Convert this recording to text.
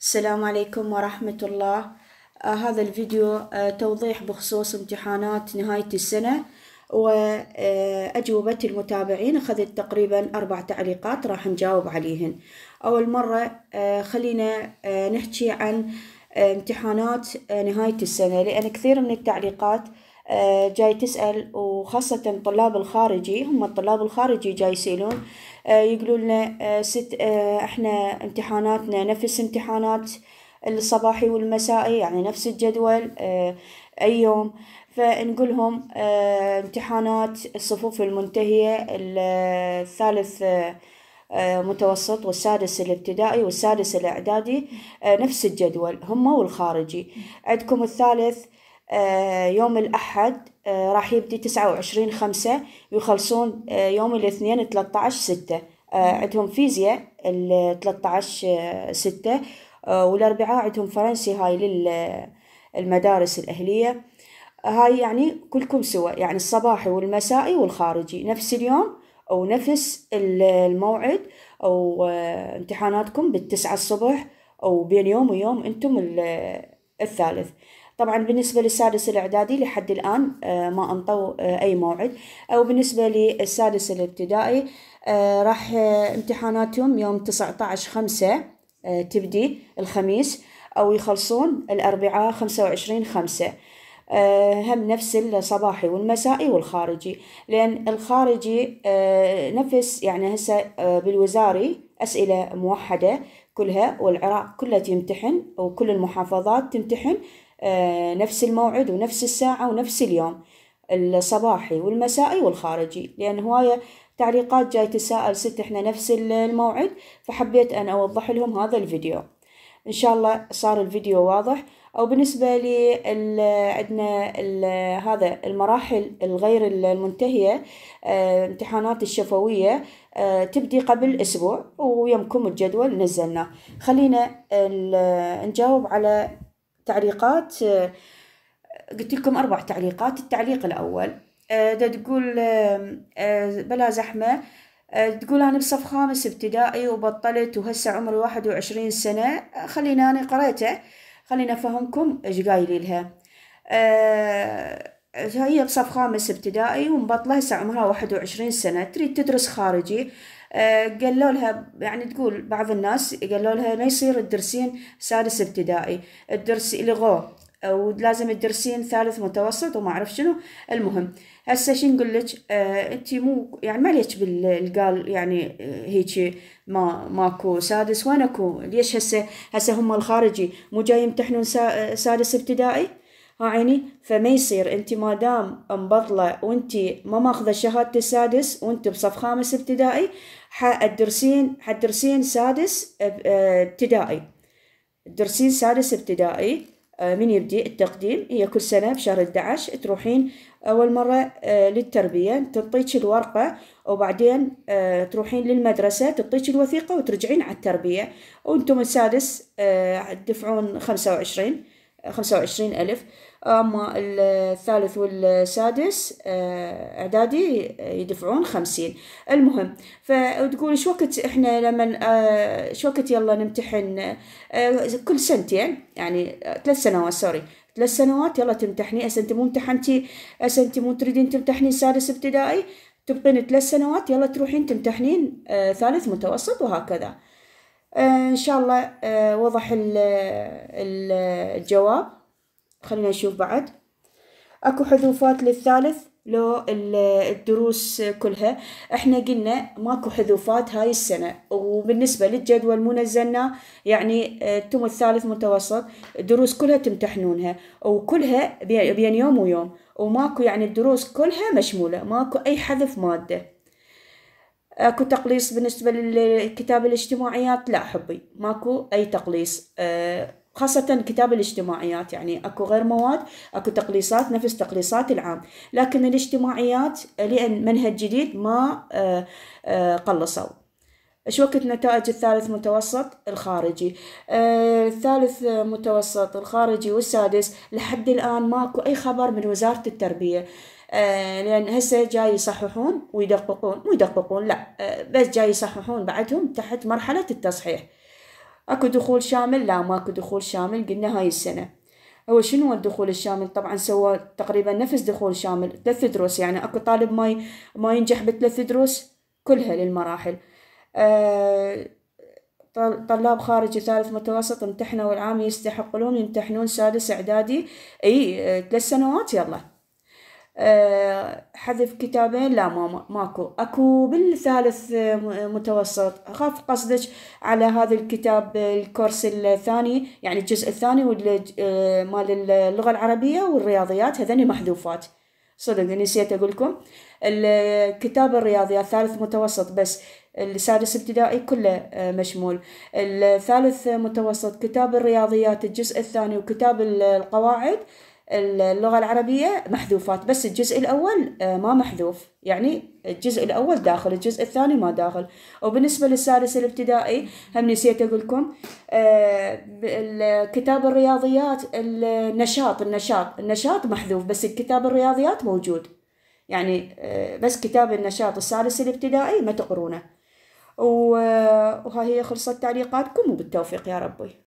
السلام عليكم ورحمة الله آه هذا الفيديو آه توضيح بخصوص امتحانات نهاية السنة وأجوبة آه، المتابعين أخذت تقريبا أربع تعليقات راح نجاوب عليهن أول مرة آه خلينا آه، نحكي عن آه، امتحانات نهاية السنة لأن كثير من التعليقات آه، جاي تسأل وخاصة طلاب الخارجي هم الطلاب الخارجي جاي يسألون آه، يقولون لنا آه، ست احنا امتحاناتنا نفس امتحانات الصباحي والمسائي يعني نفس الجدول أي يوم فنقولهم امتحانات الصفوف المنتهية الثالث متوسط والسادس الابتدائي والسادس الإعدادي نفس الجدول هم والخارجي عندكم الثالث آه، يوم الأحد آه، راح يبدي تسعة وعشرين خمسة ويخلصون آه، يوم الاثنين ثلاثة عشر ستة عندهم فيزياء الثلاثة عشر ستة والأربعاء عندهم فرنسي هاي للمدارس الأهلية هاي يعني كلكم سوا يعني الصباحي والمسائي والخارجي نفس اليوم أو نفس الموعد أو امتحاناتكم بالتسعة الصبح أو بين يوم ويوم أنتم الثالث طبعا بالنسبة للسادس الإعدادي لحد الآن آه، ما أنطوا آه، أي موعد أو بالنسبة للسادس الابتدائي آه، راح امتحاناتهم يوم 19 خمسة تبدي الخميس أو يخلصون الأربعاء 25 خمسة هم نفس الصباحي والمسائي والخارجي لأن الخارجي نفس يعني هسه بالوزاري أسئلة موحدة كلها والعراق كلها تمتحن وكل المحافظات تمتحن آه، نفس الموعد ونفس الساعة ونفس اليوم الصباحي والمسائي والخارجي لأن هواية تعليقات جاي تساءل ست احنا نفس الموعد فحبيت أن أوضح لهم هذا الفيديو إن شاء الله صار الفيديو واضح أو بالنسبة لي عندنا هذا المراحل الغير المنتهية آه، امتحانات الشفوية آه، تبدي قبل أسبوع ويمكم الجدول نزلناه خلينا نجاوب على تعليقات آه، قلت لكم أربع تعليقات التعليق الأول ده آه، تقول آه، بلا زحمة تقول أنا بصف خامس ابتدائي وبطلت وهسه عمري واحد وعشرين سنة خلينا أنا قريته خلينا أفهمكم إيش قايل لها هي بصف خامس ابتدائي ومبطلة هسه عمرها واحد وعشرين سنة تريد تدرس خارجي آه، قالوا لها يعني تقول بعض الناس قالوا لها ما يصير الدرسين سادس ابتدائي الدرس لغوه ولازم تدرسين ثالث متوسط وما اعرف شنو المهم هسه شو نقول لك آه، انت مو يعني ما ليش بالقال يعني آه، هيك ما ماكو سادس وين اكو ليش هسه هسه هم الخارجي مو جاي يمتحنون سادس ابتدائي ها عيني فما يصير انت ما دام مبطله وانت ما ماخذه شهاده السادس وانت بصف خامس ابتدائي حتدرسين حتدرسين سادس آه، ابتدائي تدرسين سادس ابتدائي آه، من يبدي التقديم هي كل سنة بشهر 11 تروحين أول مرة آه، للتربية تنطيك الورقة وبعدين تروحين للمدرسة تعطيك الوثيقة وترجعين على التربية وانتم السادس تدفعون خمسة وعشرين خمسة وعشرين ألف أما الثالث والسادس آه، إعدادي يدفعون خمسين المهم فتقول شو وقت إحنا لما آه، شو وقت يلا نمتحن آه، كل سنتين يعني ثلاث سنوات سوري ثلاث سنوات يلا تمتحني هسه انت مو امتحنتي هسه انت مو تريدين تمتحني سادس ابتدائي تبقين ثلاث سنوات يلا تروحين تمتحنين ثالث متوسط وهكذا آه، ان شاء الله آه، وضح الجواب خلينا نشوف بعد اكو حذوفات للثالث لو الدروس كلها احنا قلنا ماكو حذوفات هاي السنة وبالنسبة للجدول مو نزلناه يعني آه، تم الثالث متوسط الدروس كلها تمتحنونها وكلها بين يوم ويوم وماكو يعني الدروس كلها مشمولة ماكو اي حذف مادة اكو آه، تقليص بالنسبة للكتاب الاجتماعيات لا حبي ماكو اي تقليص آه، خاصة كتاب الاجتماعيات يعني اكو غير مواد اكو تقليصات نفس تقليصات العام لكن الاجتماعيات لان منهج جديد ما آه، قلصوا شوكة نتائج الثالث متوسط الخارجي الثالث متوسط الخارجي والسادس لحد الآن ماكو أي خبر من وزارة التربية آه، لأن هسه جاي يصححون ويدققون مو يدققون لا آه، بس جاي يصححون بعدهم تحت مرحلة التصحيح اكو دخول شامل لا ماكو دخول شامل قلنا هاي السنة هو شنو الدخول الشامل طبعا سوى تقريبا نفس دخول شامل ثلاث دروس يعني اكو طالب ما ما ينجح بثلاث دروس كلها للمراحل آه، طلاب خارجي ثالث متوسط امتحنوا العام يستحق لهم يمتحنون سادس اعدادي اي ثلاث سنوات يلا آه، حذف كتابين لا ماما ماكو اكو بالثالث آه، متوسط اخاف قصدك على هذا الكتاب الكورس الثاني يعني الجزء الثاني آه، مال اللغه العربيه والرياضيات هذني محذوفات صدق نسيت اقول لكم الكتاب الرياضيات ثالث متوسط بس السادس ابتدائي كله مشمول الثالث متوسط كتاب الرياضيات الجزء الثاني وكتاب القواعد اللغة العربية محذوفات بس الجزء الأول آه، ما محذوف يعني الجزء الأول داخل الجزء الثاني ما داخل وبالنسبة للسادس الابتدائي هم نسيت أقولكم آه، كتاب الرياضيات النشاط النشاط النشاط محذوف بس كتاب الرياضيات موجود يعني آه، بس كتاب النشاط السادس الابتدائي ما تقرونه وها هي خلصت تعليقاتكم وبالتوفيق يا ربي